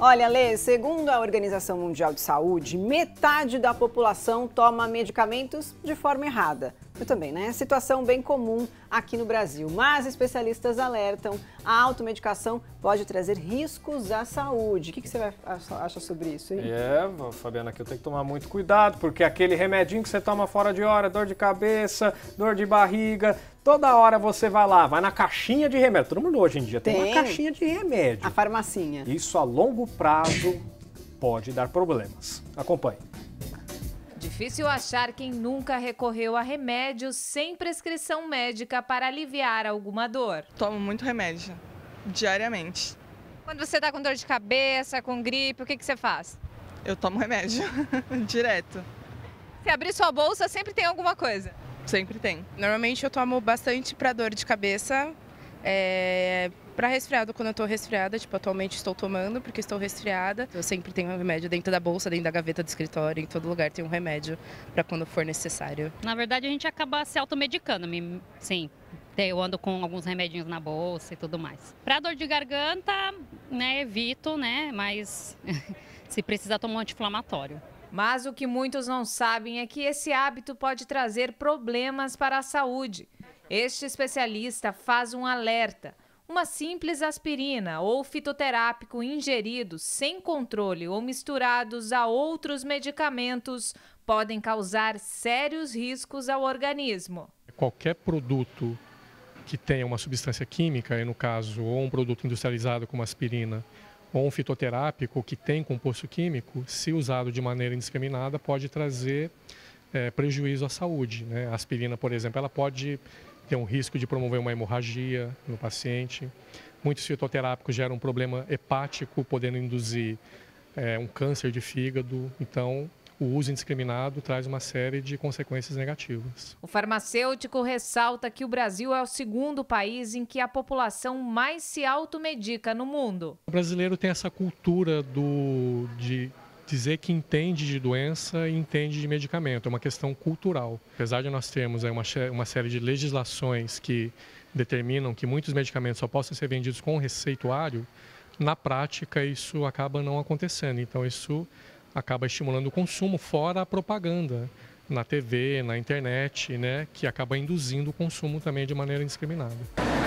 Olha, Lê, segundo a Organização Mundial de Saúde, metade da população toma medicamentos de forma errada. Eu também, né? Situação bem comum aqui no Brasil. Mas especialistas alertam, a automedicação pode trazer riscos à saúde. O que, que você acha sobre isso, hein? É, Fabiana, que eu tenho que tomar muito cuidado, porque aquele remedinho que você toma fora de hora, dor de cabeça, dor de barriga, Toda hora você vai lá, vai na caixinha de remédio. Todo mundo hoje em dia tem, tem uma caixinha de remédio. A farmacinha. Isso a longo prazo pode dar problemas. Acompanhe. Difícil achar quem nunca recorreu a remédios sem prescrição médica para aliviar alguma dor. Tomo muito remédio, diariamente. Quando você está com dor de cabeça, com gripe, o que, que você faz? Eu tomo remédio, direto. Se abrir sua bolsa, sempre tem alguma coisa? Sempre tem. Normalmente eu tomo bastante para dor de cabeça, é, para resfriado, quando eu estou resfriada, tipo, atualmente estou tomando porque estou resfriada. Eu sempre tenho um remédio dentro da bolsa, dentro da gaveta do escritório, em todo lugar tem um remédio para quando for necessário. Na verdade, a gente acaba se automedicando, sim. Eu ando com alguns remedinhos na bolsa e tudo mais. Para dor de garganta, né, evito, né, mas se precisar tomar um anti-inflamatório. Mas o que muitos não sabem é que esse hábito pode trazer problemas para a saúde. Este especialista faz um alerta. Uma simples aspirina ou fitoterápico ingeridos sem controle ou misturados a outros medicamentos podem causar sérios riscos ao organismo. Qualquer produto que tenha uma substância química, e no caso, ou um produto industrializado como aspirina, ou um fitoterápico que tem composto químico, se usado de maneira indiscriminada, pode trazer é, prejuízo à saúde. Né? A aspirina, por exemplo, ela pode tem um risco de promover uma hemorragia no paciente. Muitos fitoterápicos geram um problema hepático, podendo induzir é, um câncer de fígado. Então, o uso indiscriminado traz uma série de consequências negativas. O farmacêutico ressalta que o Brasil é o segundo país em que a população mais se automedica no mundo. O brasileiro tem essa cultura do, de dizer que entende de doença e entende de medicamento, é uma questão cultural. Apesar de nós termos uma, uma série de legislações que determinam que muitos medicamentos só possam ser vendidos com receituário, na prática isso acaba não acontecendo. Então isso acaba estimulando o consumo, fora a propaganda na TV, na internet, né, que acaba induzindo o consumo também de maneira indiscriminada.